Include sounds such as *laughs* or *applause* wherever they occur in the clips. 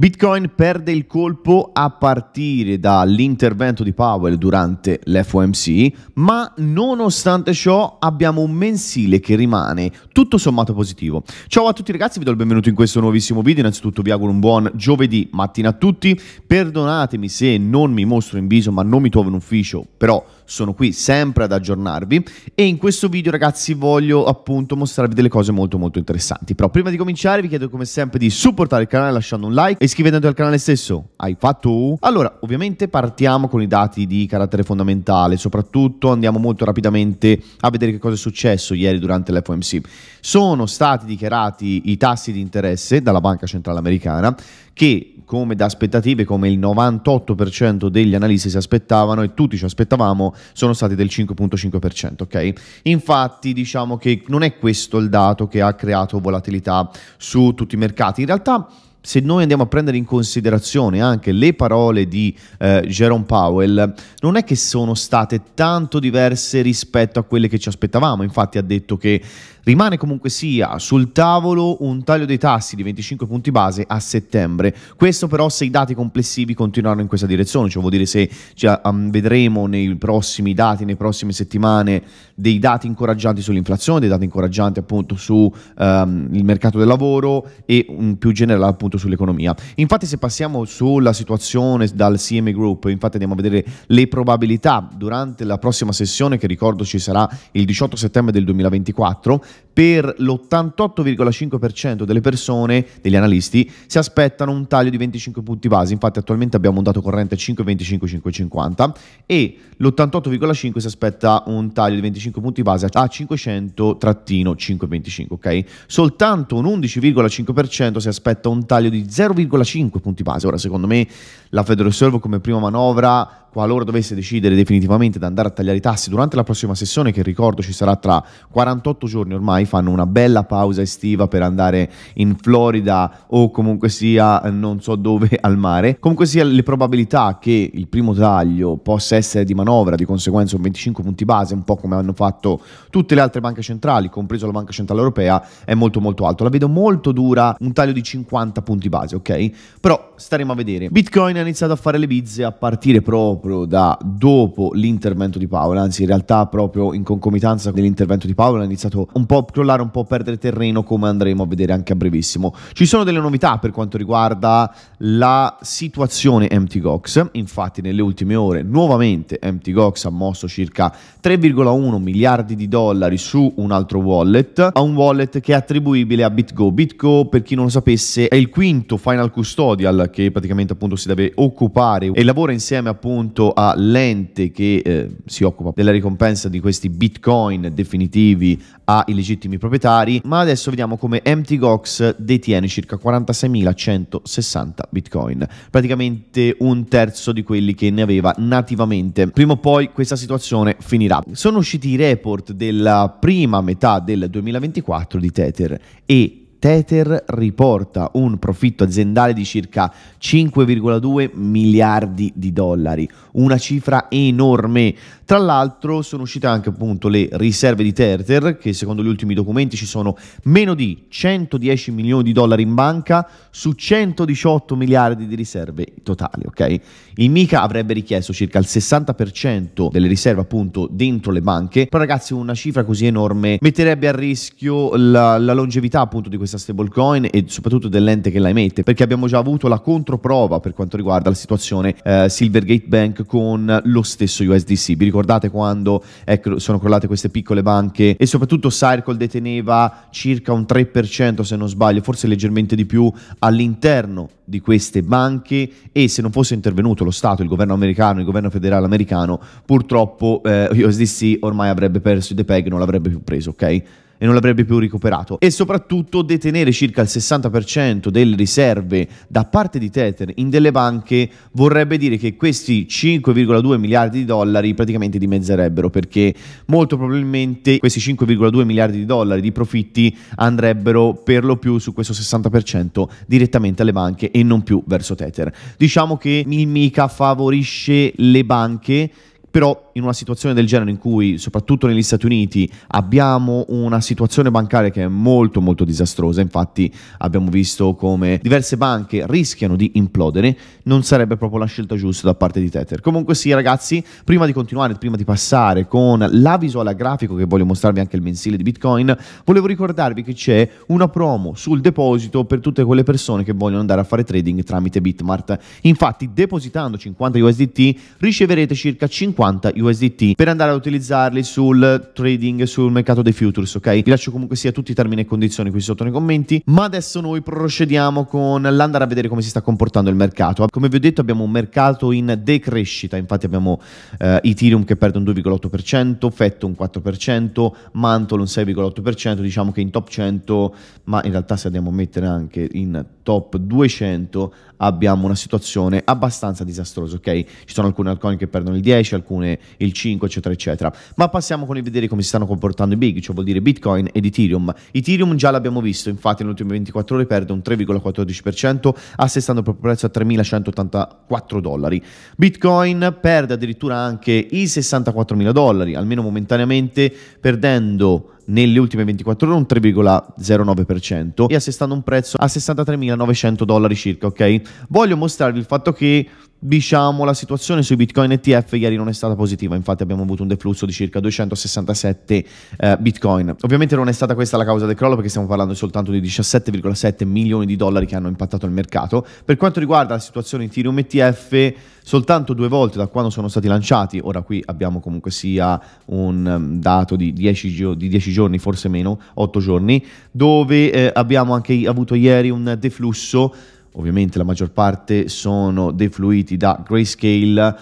Bitcoin perde il colpo a partire dall'intervento di Powell durante l'FOMC, ma nonostante ciò abbiamo un mensile che rimane tutto sommato positivo. Ciao a tutti ragazzi, vi do il benvenuto in questo nuovissimo video, innanzitutto vi auguro un buon giovedì mattina a tutti, perdonatemi se non mi mostro in viso ma non mi trovo in ufficio, però sono qui sempre ad aggiornarvi e in questo video ragazzi voglio appunto mostrarvi delle cose molto molto interessanti. Però prima di cominciare vi chiedo come sempre di supportare il canale lasciando un like e iscrivendovi al canale stesso. Hai fatto? Allora, ovviamente partiamo con i dati di carattere fondamentale, soprattutto andiamo molto rapidamente a vedere che cosa è successo ieri durante l'FOMC. Sono stati dichiarati i tassi di interesse dalla Banca Centrale Americana che come da aspettative come il 98% degli analisti si aspettavano e tutti ci aspettavamo sono stati del 5.5%, ok? Infatti, diciamo che non è questo il dato che ha creato volatilità su tutti i mercati. In realtà se noi andiamo a prendere in considerazione anche le parole di eh, Jerome Powell, non è che sono state tanto diverse rispetto a quelle che ci aspettavamo. Infatti ha detto che Rimane comunque sia sul tavolo un taglio dei tassi di 25 punti base a settembre. Questo però se i dati complessivi continuano in questa direzione, cioè vuol dire se cioè, um, vedremo nei prossimi dati, nelle prossime settimane, dei dati incoraggianti sull'inflazione, dei dati incoraggianti appunto sul ehm, um, mercato del lavoro e um, più generale appunto sull'economia. Infatti se passiamo sulla situazione dal CM Group, infatti andiamo a vedere le probabilità durante la prossima sessione che ricordo ci sarà il 18 settembre del 2024, per l'88,5% delle persone, degli analisti, si aspettano un taglio di 25 punti base. Infatti attualmente abbiamo un dato corrente 525-550 e l'88,5 si aspetta un taglio di 25 punti base a 500-525, ok? Soltanto un 11,5% si aspetta un taglio di 0,5 punti base. Ora secondo me la Federal Reserve come prima manovra qualora dovesse decidere definitivamente di andare a tagliare i tassi durante la prossima sessione che ricordo ci sarà tra 48 giorni ormai fanno una bella pausa estiva per andare in Florida o comunque sia non so dove *laughs* al mare. Comunque sia le probabilità che il primo taglio possa essere di manovra, di conseguenza un 25 punti base, un po' come hanno fatto tutte le altre banche centrali, compreso la Banca Centrale Europea, è molto molto alto. La vedo molto dura, un taglio di 50 punti base, ok? Però staremo a vedere. Bitcoin ha iniziato a fare le bizze a partire proprio da dopo l'intervento di Paola, anzi in realtà proprio in concomitanza dell'intervento di Paola ha iniziato un po' crollare, un po' perdere terreno, come andremo a vedere anche a brevissimo. Ci sono delle novità per quanto riguarda la situazione MTGOX. Infatti, nelle ultime ore, nuovamente MTGOX ha mosso circa 3,1 miliardi di dollari su un altro wallet, a un wallet che è attribuibile a BitGo. BitGo, per chi non lo sapesse, è il quinto final custodial che praticamente appunto si deve occupare e lavora insieme appunto all'ente che eh, si occupa della ricompensa di questi bitcoin definitivi a il legittimi proprietari, ma adesso vediamo come Gox detiene circa 46.160 bitcoin, praticamente un terzo di quelli che ne aveva nativamente. Prima o poi questa situazione finirà. Sono usciti i report della prima metà del 2024 di Tether e Tether riporta un profitto aziendale di circa 5,2 miliardi di dollari, una cifra enorme. Tra l'altro sono uscite anche appunto le riserve di Tether che secondo gli ultimi documenti ci sono meno di 110 milioni di dollari in banca su 118 miliardi di riserve totali, ok? Il Mica avrebbe richiesto circa il 60% delle riserve appunto dentro le banche, però ragazzi una cifra così enorme metterebbe a rischio la, la longevità appunto di questa questa stablecoin e soprattutto dell'ente che la emette, perché abbiamo già avuto la controprova per quanto riguarda la situazione eh, Silvergate Bank con lo stesso USDC. Vi ricordate quando ecco, sono crollate queste piccole banche e soprattutto Circle deteneva circa un 3% se non sbaglio, forse leggermente di più all'interno di queste banche e se non fosse intervenuto lo Stato, il governo americano, il governo federale americano, purtroppo eh, USDC ormai avrebbe perso il DPEG, non l'avrebbe più preso, ok? e non l'avrebbe più recuperato. E soprattutto detenere circa il 60% delle riserve da parte di Tether in delle banche vorrebbe dire che questi 5,2 miliardi di dollari praticamente dimezzerebbero perché molto probabilmente questi 5,2 miliardi di dollari di profitti andrebbero per lo più su questo 60% direttamente alle banche e non più verso Tether. Diciamo che Mimica favorisce le banche, però in una situazione del genere in cui, soprattutto negli Stati Uniti, abbiamo una situazione bancaria che è molto molto disastrosa, infatti abbiamo visto come diverse banche rischiano di implodere, non sarebbe proprio la scelta giusta da parte di Tether. Comunque sì ragazzi, prima di continuare, prima di passare con la visuale a grafico che voglio mostrarvi anche il mensile di Bitcoin, volevo ricordarvi che c'è una promo sul deposito per tutte quelle persone che vogliono andare a fare trading tramite Bitmart. Infatti depositando 50 USDT riceverete circa 50 USDT USDT per andare a utilizzarli sul trading, sul mercato dei futures, ok? Vi lascio comunque sia tutti i termini e condizioni qui sotto nei commenti, ma adesso noi procediamo con l'andare a vedere come si sta comportando il mercato. Come vi ho detto abbiamo un mercato in decrescita, infatti abbiamo eh, Ethereum che perde un 2,8%, Fetto un 4%, Mantle un 6,8%, diciamo che in top 100, ma in realtà se andiamo a mettere anche in top 200 abbiamo una situazione abbastanza disastrosa, ok? Ci sono alcune altcoin che perdono il 10, alcune il 5, eccetera, eccetera. Ma passiamo con il vedere come si stanno comportando i big, cioè vuol dire Bitcoin ed Ethereum. Ethereum già l'abbiamo visto, infatti nelle ultime 24 ore perde un 3,14%, assestando il proprio prezzo a 3.184 dollari. Bitcoin perde addirittura anche i 64.000 dollari, almeno momentaneamente, perdendo nelle ultime 24 ore un 3,09% e assestando un prezzo a 63.900 dollari circa, ok? Voglio mostrarvi il fatto che diciamo la situazione sui bitcoin ETF ieri non è stata positiva infatti abbiamo avuto un deflusso di circa 267 eh, bitcoin ovviamente non è stata questa la causa del crollo perché stiamo parlando soltanto di 17,7 milioni di dollari che hanno impattato il mercato per quanto riguarda la situazione Ethereum ETF soltanto due volte da quando sono stati lanciati ora qui abbiamo comunque sia un mm, dato di 10, giorni, 10 giorni, forse meno, 8 giorni, dove eh, abbiamo anche avuto ieri un deflusso, ovviamente la maggior parte sono defluiti da Grayscale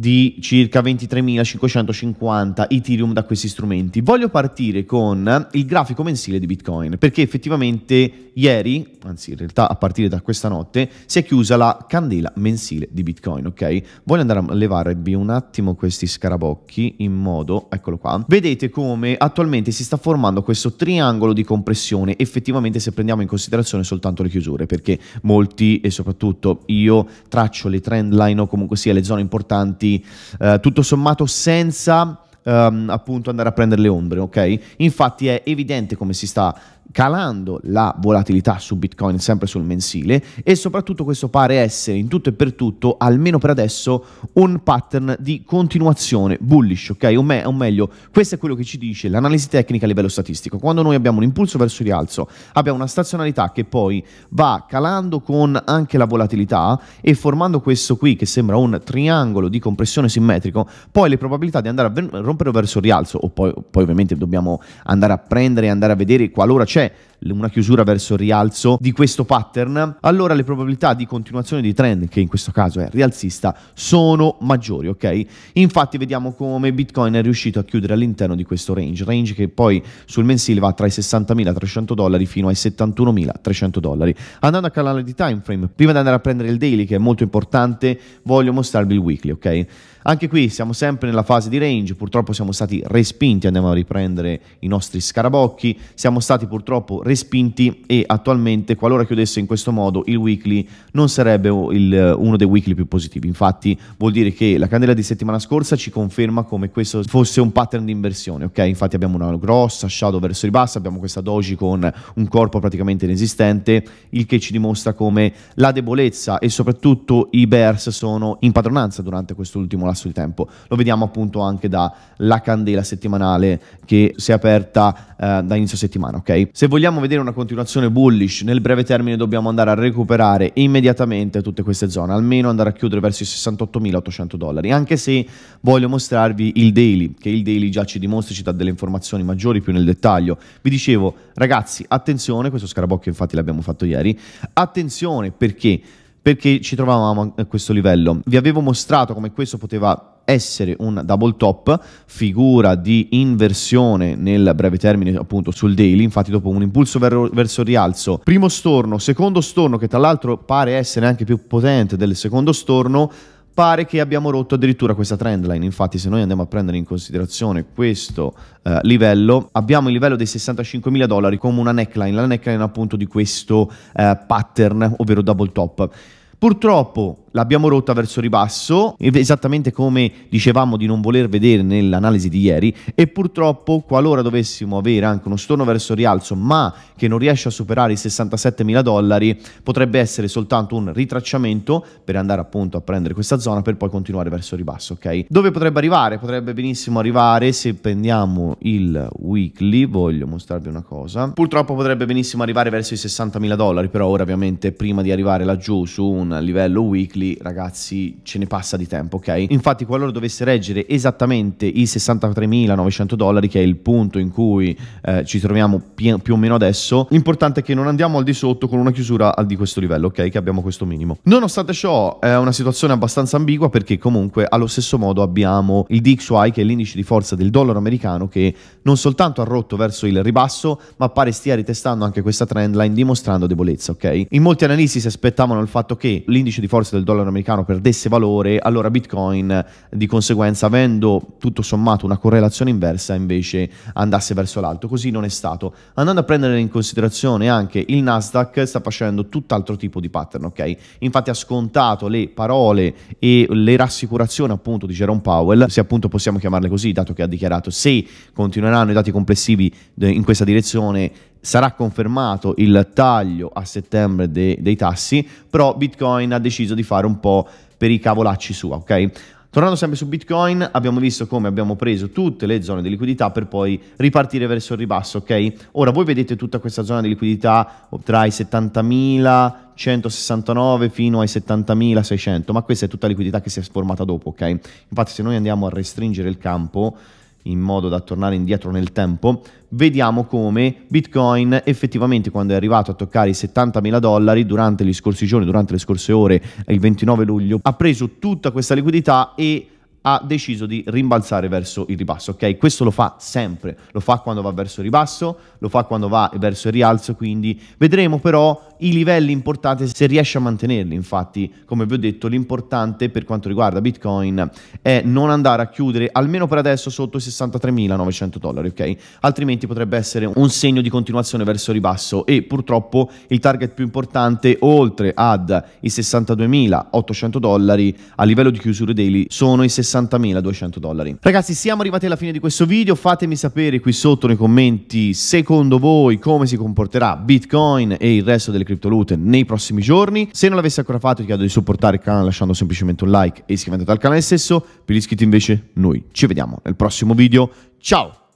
di circa 23.550 Ethereum da questi strumenti. Voglio partire con il grafico mensile di Bitcoin perché effettivamente ieri, anzi in realtà a partire da questa notte, si è chiusa la candela mensile di Bitcoin, ok? Voglio andare a levarvi un attimo questi scarabocchi in modo, eccolo qua. Vedete come attualmente si sta formando questo triangolo di compressione effettivamente se prendiamo in considerazione soltanto le chiusure, perché molti e soprattutto io traccio le trend line o comunque sia le zone importanti avanti, eh, tutto sommato senza... Um, appunto andare a prendere le ombre, ok? Infatti è evidente come si sta calando la volatilità su Bitcoin sempre sul mensile e soprattutto questo pare essere in tutto e per tutto, almeno per adesso, un pattern di continuazione bullish, ok? O, me- o meglio, questo è quello che ci dice l'analisi tecnica a livello statistico. Quando noi abbiamo un impulso verso il rialzo, abbiamo una stazionalità che poi va calando con anche la volatilità e formando questo qui che sembra un triangolo di compressione simmetrico, poi le probabilità di andare a ven- rompere verso il rialzo o poi, poi ovviamente dobbiamo andare a prendere e andare a vedere qualora c'è r una chiusura verso il rialzo di questo pattern, allora le probabilità di continuazione di trend, che in questo caso è rialzista, sono maggiori, ok? Infatti vediamo come Bitcoin è riuscito a chiudere all'interno di questo range, range che poi sul mensile va tra i 60.300 dollari fino ai 71.300 dollari. Andando a calare di time frame, prima di andare a prendere il daily, che è molto importante, voglio mostrarvi il weekly, ok? Anche qui siamo sempre nella fase di range, purtroppo siamo stati respinti, andiamo a riprendere i nostri scarabocchi, siamo stati purtroppo respinti e attualmente qualora chiudesse in questo modo il weekly non sarebbe il, uno dei weekly più positivi. Infatti vuol dire che la candela di settimana scorsa ci conferma come questo fosse un pattern di inversione, ok? Infatti abbiamo una grossa shadow verso il basso, abbiamo questa doji con un corpo praticamente inesistente, il che ci dimostra come la debolezza e soprattutto i bears sono in padronanza durante quest'ultimo lasso di tempo. Lo vediamo appunto anche dalla candela settimanale che si è aperta eh, da inizio settimana, ok? Se vogliamo vogliamo vedere una continuazione bullish nel breve termine dobbiamo andare a recuperare immediatamente tutte queste zone, almeno andare a chiudere verso i 68.800 dollari, anche se voglio mostrarvi il daily, che il daily già ci dimostra, ci dà delle informazioni maggiori più nel dettaglio. Vi dicevo, ragazzi, attenzione, questo scarabocchio infatti l'abbiamo fatto ieri, attenzione perché perché ci trovavamo a questo livello. Vi avevo mostrato come questo poteva essere un double top, figura di inversione nel breve termine appunto sul daily, infatti dopo un impulso ver- verso il rialzo, primo storno, secondo storno che tra l'altro pare essere anche più potente del secondo storno, pare che abbiamo rotto addirittura questa trendline. Infatti, se noi andiamo a prendere in considerazione questo eh, livello, abbiamo il livello dei 65.000 dollari come una neckline, la neckline appunto di questo eh, pattern, ovvero double top. Purtroppo l'abbiamo rotta verso ribasso, esattamente come dicevamo di non voler vedere nell'analisi di ieri e purtroppo qualora dovessimo avere anche uno storno verso rialzo ma che non riesce a superare i 67 mila dollari potrebbe essere soltanto un ritracciamento per andare appunto a prendere questa zona per poi continuare verso ribasso, ok? Dove potrebbe arrivare? Potrebbe benissimo arrivare se prendiamo il weekly, voglio mostrarvi una cosa, purtroppo potrebbe benissimo arrivare verso i 60 mila dollari però ora ovviamente prima di arrivare laggiù su un livello weekly ragazzi ce ne passa di tempo, ok? Infatti qualora dovesse reggere esattamente i 63.900 dollari, che è il punto in cui eh, ci troviamo più, più o meno adesso, l'importante è che non andiamo al di sotto con una chiusura al di questo livello, ok? Che abbiamo questo minimo. Nonostante ciò è una situazione abbastanza ambigua perché comunque allo stesso modo abbiamo il DXY che è l'indice di forza del dollaro americano che non soltanto ha rotto verso il ribasso, ma pare stia ritestando anche questa trendline dimostrando debolezza, ok? In molti analisti si aspettavano il fatto che l'indice di forza del dollaro americano perdesse valore, allora Bitcoin di conseguenza avendo tutto sommato una correlazione inversa invece andasse verso l'alto. Così non è stato. Andando a prendere in considerazione anche il Nasdaq sta facendo tutt'altro tipo di pattern, ok? Infatti ha scontato le parole e le rassicurazioni appunto di Jerome Powell, se appunto possiamo chiamarle così, dato che ha dichiarato se continueranno i dati complessivi in questa direzione sarà confermato il taglio a settembre de- dei tassi, però Bitcoin ha deciso di fare fare un po' per i cavolacci sua, ok? Tornando sempre su Bitcoin, abbiamo visto come abbiamo preso tutte le zone di liquidità per poi ripartire verso il ribasso, ok? Ora voi vedete tutta questa zona di liquidità tra i 70.169 fino ai 70.600, ma questa è tutta liquidità che si è sformata dopo, ok? Infatti se noi andiamo a restringere il campo, in modo da tornare indietro nel tempo, vediamo come Bitcoin effettivamente quando è arrivato a toccare i 70.000 dollari durante gli scorsi giorni, durante le scorse ore, il 29 luglio, ha preso tutta questa liquidità e ha deciso di rimbalzare verso il ribasso, ok? Questo lo fa sempre, lo fa quando va verso il ribasso, lo fa quando va verso il rialzo, quindi vedremo però i livelli importanti se riesce a mantenerli. Infatti, come vi ho detto, l'importante per quanto riguarda Bitcoin è non andare a chiudere almeno per adesso sotto i 63.900 dollari, ok? Altrimenti potrebbe essere un segno di continuazione verso il ribasso e purtroppo il target più importante oltre ad i 62.800 dollari a livello di chiusure daily sono i 62.000 60.200 dollari. Ragazzi, siamo arrivati alla fine di questo video. Fatemi sapere qui sotto nei commenti secondo voi come si comporterà Bitcoin e il resto delle criptolute nei prossimi giorni. Se non l'avessi ancora fatto, ti chiedo di supportare il canale lasciando semplicemente un like e iscrivendoti al canale stesso. Per gli iscritti invece noi ci vediamo nel prossimo video. Ciao!